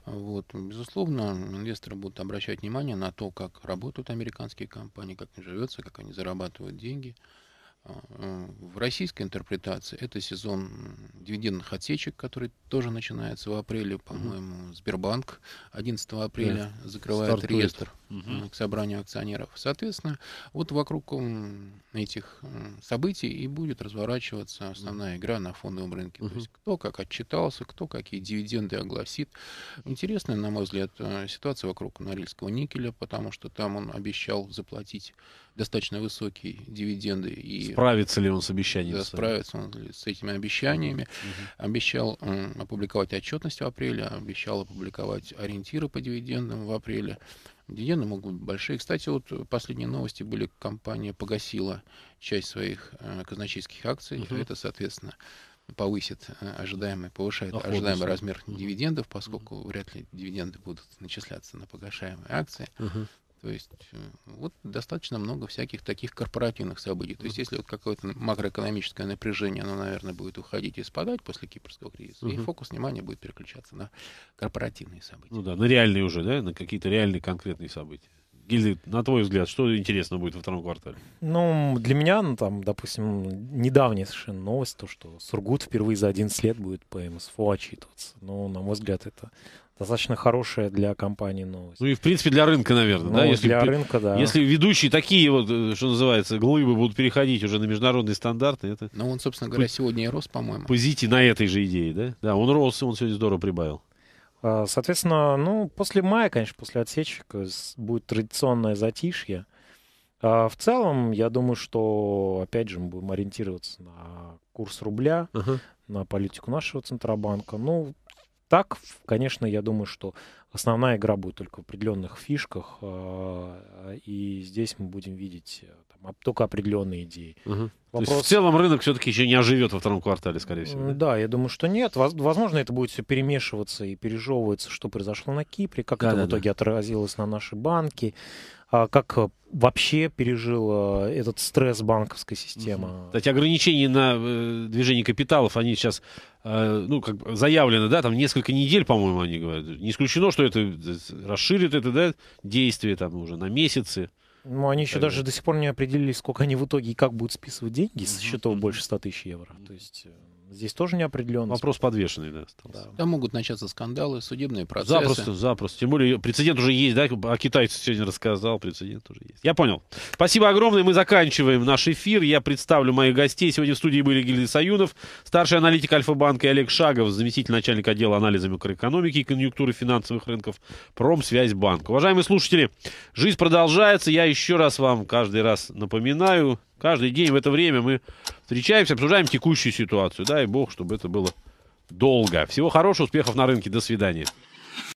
Угу. Вот. Безусловно, инвесторы будут обращать внимание на то, как работают американские компании, как им живется, как они зарабатывают деньги. А, э, в российской интерпретации это сезон дивидендных отсечек, который тоже начинается в апреле, по-моему, Сбербанк 11 апреля да. закрывает Стартует. реестр угу. к собранию акционеров. Соответственно, вот вокруг этих событий и будет разворачиваться основная игра на фондовом рынке. Угу. То есть кто как отчитался, кто какие дивиденды огласит. Интересная, на мой взгляд, э, ситуация вокруг Норильского никеля, потому что там он обещал заплатить достаточно высокие дивиденды. И, справится ли он с обещаниями? Да, справится он с этими обещаниями. Угу. Обещал опубликовать отчетность в апреле, обещал опубликовать ориентиры по дивидендам в апреле. Дивиденды могут быть большие. Кстати, вот последние новости были, компания погасила часть своих э, казначейских акций. Угу. Это, соответственно, повысит э, ожидаемый, повышает Охотно. ожидаемый размер дивидендов, поскольку угу. вряд ли дивиденды будут начисляться на погашаемые акции. Угу. То есть э, вот достаточно много всяких таких корпоративных событий. То есть если вот какое-то макроэкономическое напряжение, оно, наверное, будет уходить и спадать после кипрского кризиса, угу. и фокус внимания будет переключаться на корпоративные события. Ну да, на реальные уже, да, на какие-то реальные конкретные события. Гильды, на твой взгляд, что интересно будет во втором квартале? Ну, для меня, ну, там, допустим, недавняя совершенно новость, то, что Сургут впервые за 11 лет будет по МСФО отчитываться. Ну, на мой взгляд, это достаточно хорошая для компании новость. Ну и в принципе для рынка, наверное, ну, да? Если, для рынка, да. Если ведущие такие вот, э, что называется, глыбы будут переходить уже на международные стандарты, это... Ну он, собственно говоря, сегодня и рос, по-моему. Позити на этой же идее, да? Да, он рос, он сегодня здорово прибавил. А, соответственно, ну, после мая, конечно, после отсечек э, будет традиционное затишье. А, в целом, я думаю, что, опять же, мы будем ориентироваться на курс рубля, uh-huh. на политику нашего Центробанка. Ну, так, конечно, я думаю, что основная игра будет только в определенных фишках, а, и здесь мы будем видеть э, там, только определенные идеи. Угу. Вопрос... То есть в целом рынок все-таки еще не оживет во втором квартале, скорее всего. Да, я думаю, что нет. Возможно, это будет все перемешиваться и пережевываться, что произошло на Кипре, как да, это да, в итоге да. отразилось на наши банки. А как э, вообще пережила э, этот стресс банковской системы. Кстати, ограничения на э, движение капиталов, они сейчас ну, как бы заявлены, да, там несколько недель, по-моему, они говорят. Не исключено, что это расширит это, да, действие там уже на месяцы. Ну, они еще даже до сих пор не определили, сколько они в итоге и как будут списывать деньги с счетов больше 100 тысяч евро. То есть Здесь тоже неопределенность. Вопрос подвешенный, да, остался. Да. Там могут начаться скандалы, судебные процессы. Запросто, запросто. Тем более прецедент уже есть, да? О китайце сегодня рассказал, прецедент уже есть. Я понял. Спасибо огромное. Мы заканчиваем наш эфир. Я представлю моих гостей. Сегодня в студии были Гильдия Саюнов, старший аналитик Альфа-банка и Олег Шагов, заместитель начальника отдела анализа микроэкономики и конъюнктуры финансовых рынков Промсвязьбанк. Уважаемые слушатели, жизнь продолжается. Я еще раз вам каждый раз напоминаю, Каждый день в это время мы встречаемся, обсуждаем текущую ситуацию. Дай бог, чтобы это было долго. Всего хорошего, успехов на рынке. До свидания.